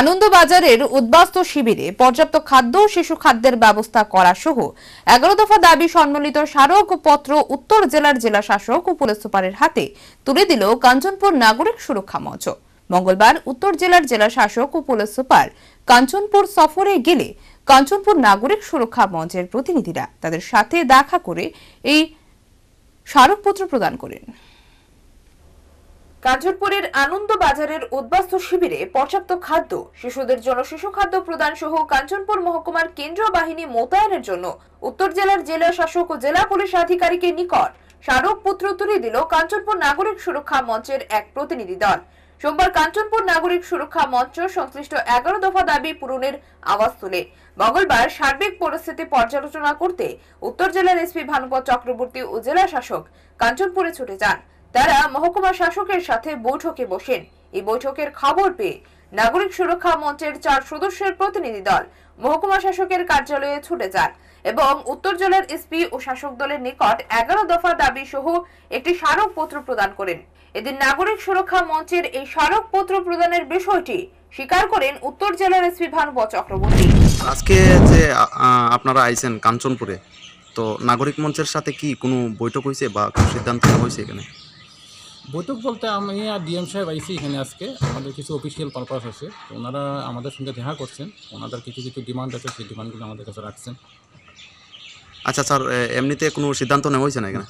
আনন্দবাজারের উদ্বাস্ত শিবিরে পর্যাপ্ত খাদ্য ও শিশু খাদ্যের ব্যবস্থা করা সহ এগারো দফা দাবি সম্মিলিত স্মারক পত্র উত্তর জেলার জেলা শাসক ও পুলিশ সুপারের হাতে তুলে দিল কাঞ্চনপুর নাগরিক সুরক্ষা মঞ্চ মঙ্গলবার উত্তর জেলার জেলা শাসক ও পুলিশ সুপার কাঞ্চনপুর সফরে গেলে কাঞ্চনপুর নাগরিক সুরক্ষা মঞ্চের প্রতিনিধিরা তাদের সাথে দেখা করে এই স্মারকপত্র প্রদান করেন কাঞ্চনপুরের আনন্দ বাজারের উদ্বাস্তু শিবিরে পর্যাপ্ত খাদ্য শিশুদের জন্য শিশু খাদ্য প্রদান সহ কাঞ্চনপুর মহকুমার কেন্দ্রীয় বাহিনী মোতায়েনের জন্য উত্তর জেলার জেলা শাসক ও জেলা পুলিশ আধিকারিকের নিকট স্মারকপত্র তুলে দিল কাঞ্চনপুর নাগরিক সুরক্ষা মঞ্চের এক প্রতিনিধি দল সোমবার কাঞ্চনপুর নাগরিক সুরক্ষা মঞ্চ সংশ্লিষ্ট এগারো দফা দাবি পূরণের আওয়াজ তুলে মঙ্গলবার সার্বিক পরিস্থিতি পর্যালোচনা করতে উত্তর জেলার এসপি ভানুপত চক্রবর্তী ও জেলা শাসক কাঞ্চনপুরে ছুটে যান তারা মহকুমা শাসকের সাথে বৈঠকে বসেন এই বৈঠকের খবর পেয়ে নাগরিক সুরক্ষা মঞ্চের চার সদস্যের প্রতিনিধি দল মহকুমা শাসকের কার্যালয়ে ছুটে যান এবং উত্তর জেলার এসপি ও শাসক দলের নিকট এগারো দফা দাবি সহ একটি স্মারকপত্র প্রদান করেন এদিন নাগরিক সুরক্ষা মঞ্চের এই স্মারকপত্র প্রদানের বিষয়টি স্বীকার করেন উত্তর জেলার এসপি ভানুব চক্রবর্তী আজকে যে আপনারা আইছেন কাঞ্চনপুরে তো নাগরিক মঞ্চের সাথে কি কোনো বৈঠক হয়েছে বা সিদ্ধান্ত হয়েছে এখানে বৈঠক বলতে আমি আর ডিএম সাহেব আইসি এখানে আজকে আমাদের কিছু অফিসিয়াল পারপাস আছে ওনারা আমাদের সঙ্গে দেখা করছেন ওনাদের কিছু কিছু ডিমান্ড আছে সেই ডিমান্ডগুলো আমাদের কাছে রাখছেন আচ্ছা স্যার এমনিতে কোনো সিদ্ধান্ত নেওয়া হয়েছে না এখানে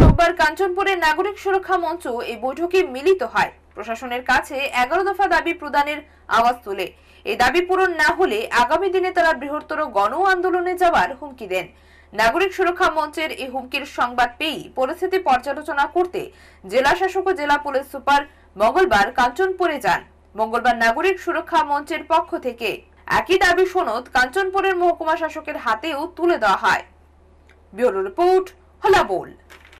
সোমবার কাঞ্চনপুরের নাগরিক সুরক্ষা মঞ্চ এই বৈঠকে মিলিত হয় প্রশাসনের কাছে এগারো দফা দাবি প্রদানের আওয়াজ তোলে এই দাবি পূরণ না হলে আগামী দিনে তারা বৃহত্তর গণ আন্দোলনে যাওয়ার হুমকি দেন নাগরিক সুরক্ষা মঞ্চের এই হুমকির সংবাদ পেয়েই পরিস্থিতি পর্যালোচনা করতে জেলা শাসক ও জেলা পুলিশ সুপার মঙ্গলবার কাঞ্চনপুরে যান মঙ্গলবার নাগরিক সুরক্ষা মঞ্চের পক্ষ থেকে একই দাবি সনদ কাঞ্চনপুরের মহকুমা শাসকের হাতেও তুলে দেওয়া হয় ব্যুরো রিপোর্ট হলাবোল